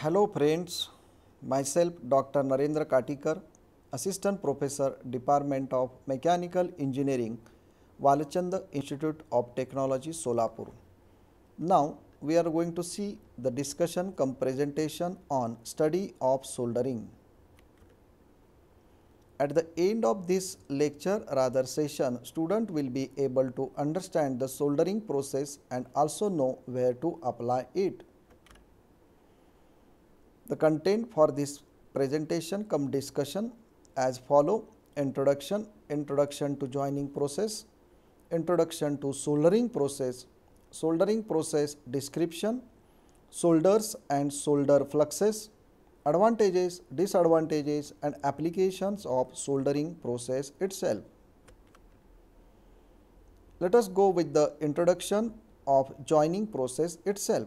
Hello friends, myself Dr. Narendra Katikar, Assistant Professor, Department of Mechanical Engineering, Valachanda Institute of Technology, Solapur. Now we are going to see the discussion come presentation on study of soldering. At the end of this lecture rather session, student will be able to understand the soldering process and also know where to apply it. The content for this presentation come discussion as follow introduction, introduction to joining process, introduction to soldering process, soldering process description, solders and solder fluxes, advantages, disadvantages and applications of soldering process itself. Let us go with the introduction of joining process itself.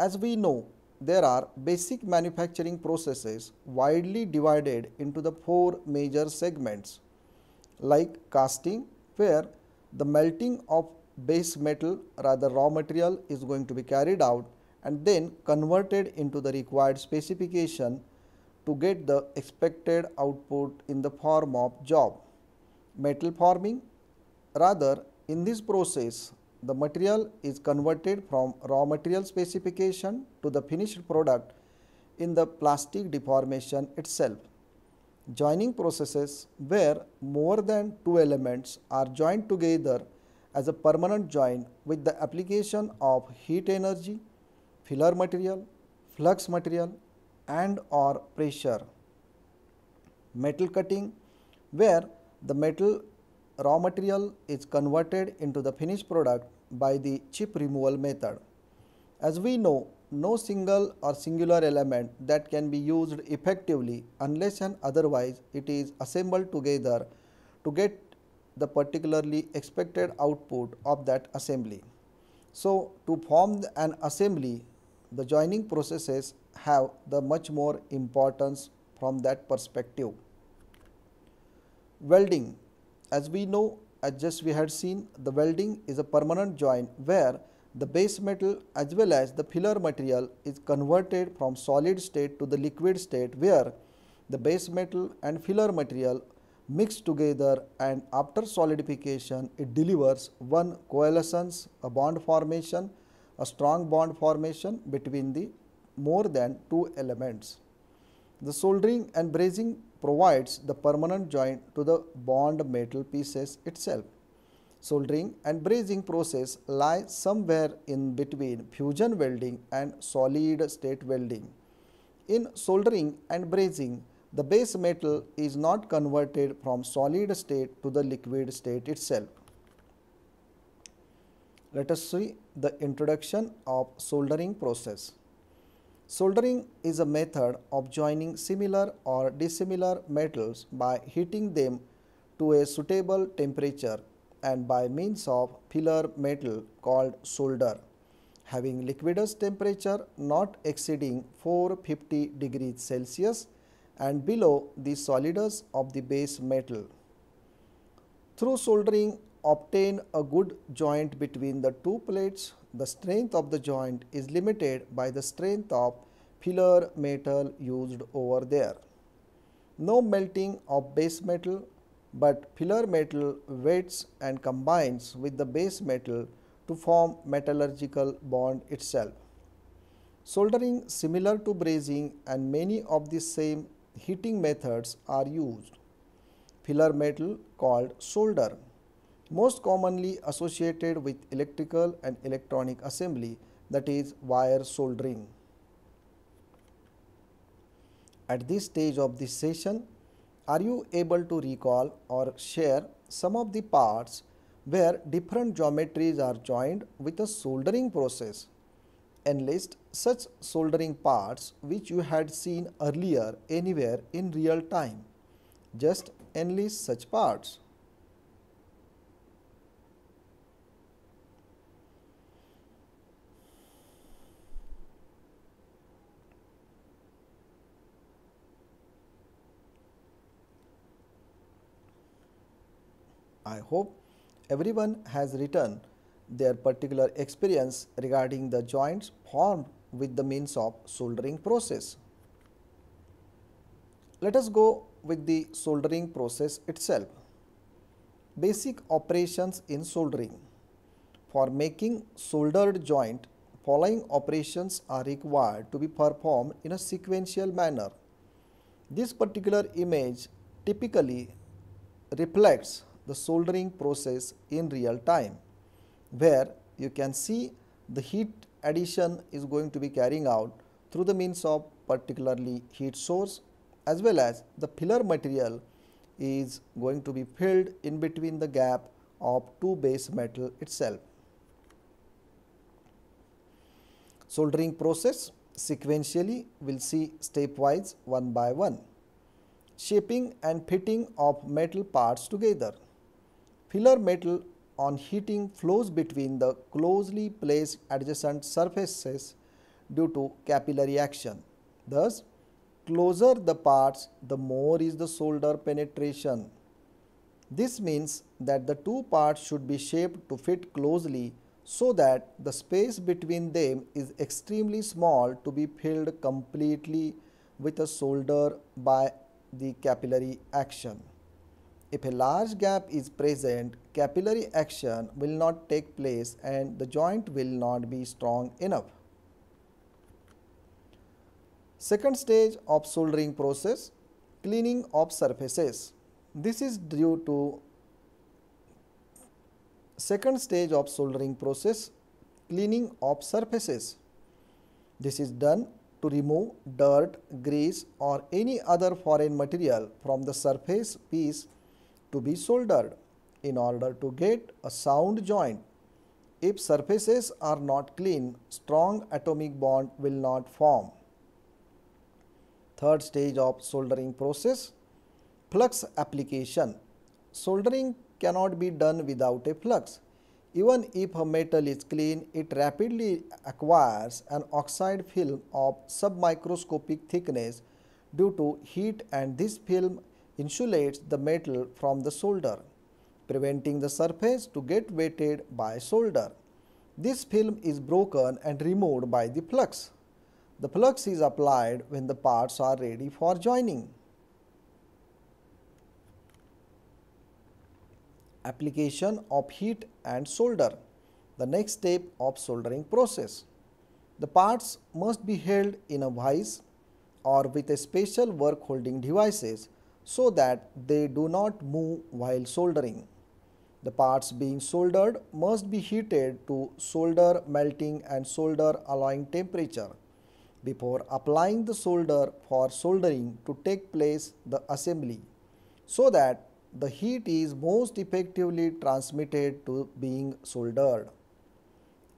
As we know, there are basic manufacturing processes widely divided into the four major segments like casting where the melting of base metal rather raw material is going to be carried out and then converted into the required specification to get the expected output in the form of job. Metal forming rather in this process the material is converted from raw material specification to the finished product in the plastic deformation itself. Joining processes where more than two elements are joined together as a permanent joint with the application of heat energy, filler material, flux material and or pressure. Metal cutting where the metal raw material is converted into the finished product by the chip removal method. As we know, no single or singular element that can be used effectively unless and otherwise it is assembled together to get the particularly expected output of that assembly. So, to form an assembly, the joining processes have the much more importance from that perspective. Welding as we know, as just we had seen, the welding is a permanent joint where the base metal as well as the filler material is converted from solid state to the liquid state where the base metal and filler material mix together and after solidification it delivers one coalescence, a bond formation, a strong bond formation between the more than two elements. The soldering and brazing provides the permanent joint to the bond metal pieces itself. Soldering and brazing process lie somewhere in between fusion welding and solid state welding. In soldering and brazing, the base metal is not converted from solid state to the liquid state itself. Let us see the introduction of soldering process. Soldering is a method of joining similar or dissimilar metals by heating them to a suitable temperature and by means of filler metal called solder having liquidus temperature not exceeding 450 degrees Celsius and below the solidus of the base metal. Through soldering obtain a good joint between the two plates the strength of the joint is limited by the strength of filler metal used over there. No melting of base metal, but filler metal wets and combines with the base metal to form metallurgical bond itself. Soldering similar to brazing and many of the same heating methods are used. Filler metal called solder most commonly associated with electrical and electronic assembly that is wire soldering. At this stage of this session, are you able to recall or share some of the parts where different geometries are joined with a soldering process? Enlist such soldering parts which you had seen earlier anywhere in real time. Just enlist such parts. I hope everyone has written their particular experience regarding the joints formed with the means of soldering process. Let us go with the soldering process itself. Basic operations in soldering. For making soldered joint, following operations are required to be performed in a sequential manner. This particular image typically reflects the soldering process in real time where you can see the heat addition is going to be carrying out through the means of particularly heat source as well as the pillar material is going to be filled in between the gap of two base metal itself. Soldering process sequentially will see stepwise one by one shaping and fitting of metal parts together. Filler metal on heating flows between the closely placed adjacent surfaces due to capillary action. Thus, closer the parts, the more is the solder penetration. This means that the two parts should be shaped to fit closely so that the space between them is extremely small to be filled completely with a solder by the capillary action. If a large gap is present, capillary action will not take place and the joint will not be strong enough. Second stage of soldering process, cleaning of surfaces. This is due to second stage of soldering process, cleaning of surfaces. This is done to remove dirt, grease or any other foreign material from the surface piece to be soldered in order to get a sound joint. If surfaces are not clean, strong atomic bond will not form. Third stage of soldering process, flux application. Soldering cannot be done without a flux. Even if a metal is clean, it rapidly acquires an oxide film of submicroscopic thickness due to heat and this film insulates the metal from the solder, preventing the surface to get wetted by solder. This film is broken and removed by the flux. The flux is applied when the parts are ready for joining. Application of heat and solder, the next step of soldering process. The parts must be held in a vise or with a special work holding devices so that they do not move while soldering. The parts being soldered must be heated to solder melting and solder alloying temperature. Before applying the solder for soldering to take place the assembly so that the heat is most effectively transmitted to being soldered.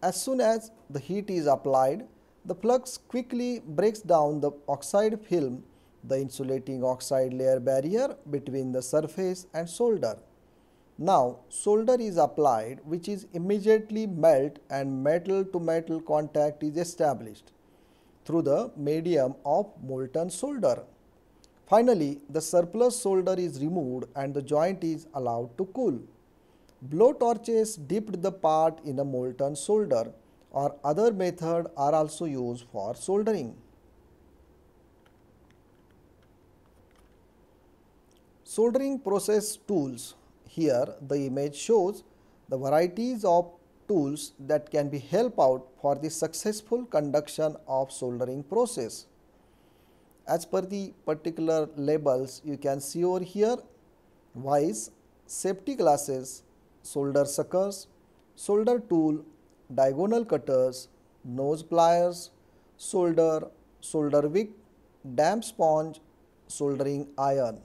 As soon as the heat is applied, the flux quickly breaks down the oxide film the insulating oxide layer barrier between the surface and solder. Now solder is applied which is immediately melt and metal to metal contact is established through the medium of molten solder. Finally, the surplus solder is removed and the joint is allowed to cool. Blow torches dipped the part in a molten solder or other method are also used for soldering. Soldering process tools. Here the image shows the varieties of tools that can be help out for the successful conduction of soldering process. As per the particular labels you can see over here wise, safety glasses, solder suckers, solder tool, diagonal cutters, nose pliers, solder, solder wick, damp sponge, soldering iron.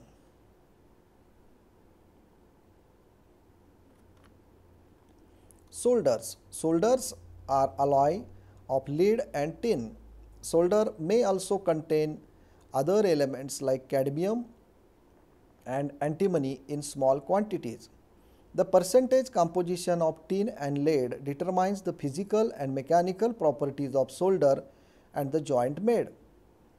Solders. Solders are alloy of lead and tin. Solder may also contain other elements like cadmium and antimony in small quantities. The percentage composition of tin and lead determines the physical and mechanical properties of solder and the joint made.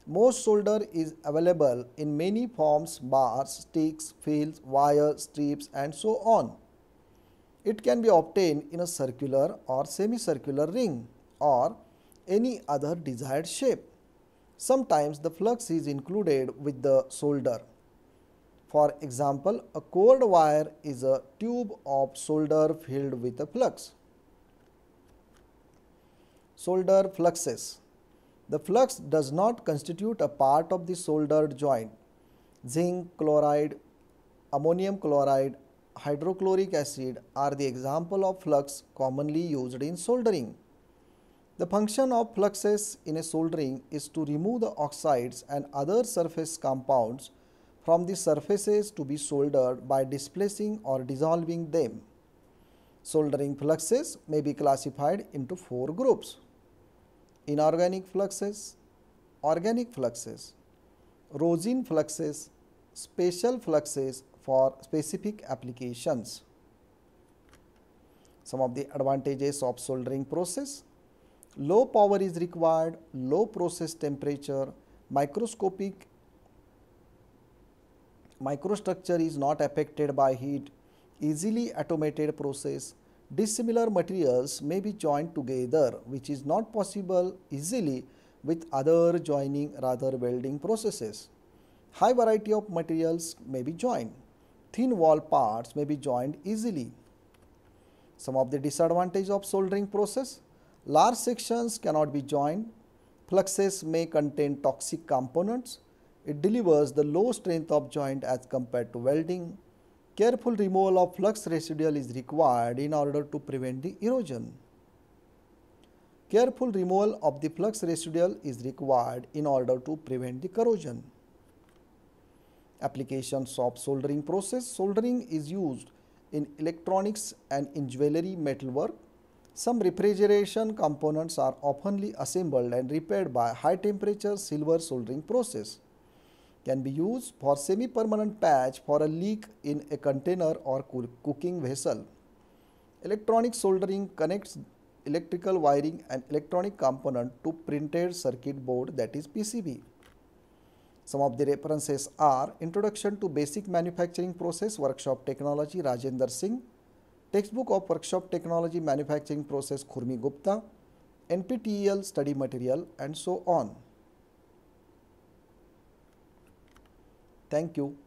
Most solder is available in many forms bars, sticks, fields, wires, strips and so on. It can be obtained in a circular or semicircular ring or any other desired shape. Sometimes the flux is included with the solder. For example, a cord wire is a tube of solder filled with a flux. Solder fluxes. The flux does not constitute a part of the soldered joint. Zinc chloride, ammonium chloride hydrochloric acid are the example of flux commonly used in soldering. The function of fluxes in a soldering is to remove the oxides and other surface compounds from the surfaces to be soldered by displacing or dissolving them. Soldering fluxes may be classified into four groups. Inorganic fluxes, organic fluxes, rosin fluxes, spatial fluxes for specific applications. Some of the advantages of soldering process, low power is required, low process temperature, microscopic microstructure is not affected by heat, easily automated process, dissimilar materials may be joined together which is not possible easily with other joining rather welding processes. High variety of materials may be joined thin wall parts may be joined easily. Some of the disadvantages of soldering process, large sections cannot be joined, fluxes may contain toxic components, it delivers the low strength of joint as compared to welding. Careful removal of flux residual is required in order to prevent the erosion. Careful removal of the flux residual is required in order to prevent the corrosion. Applications of soldering process. Soldering is used in electronics and in jewelry metalwork. Some refrigeration components are oftenly assembled and repaired by high temperature silver soldering process. Can be used for semi-permanent patch for a leak in a container or cooking vessel. Electronic soldering connects electrical wiring and electronic component to printed circuit board that is PCB. Some of the references are Introduction to Basic Manufacturing Process Workshop Technology Rajendra Singh, Textbook of Workshop Technology Manufacturing Process Khurmi Gupta, NPTEL study material and so on. Thank you.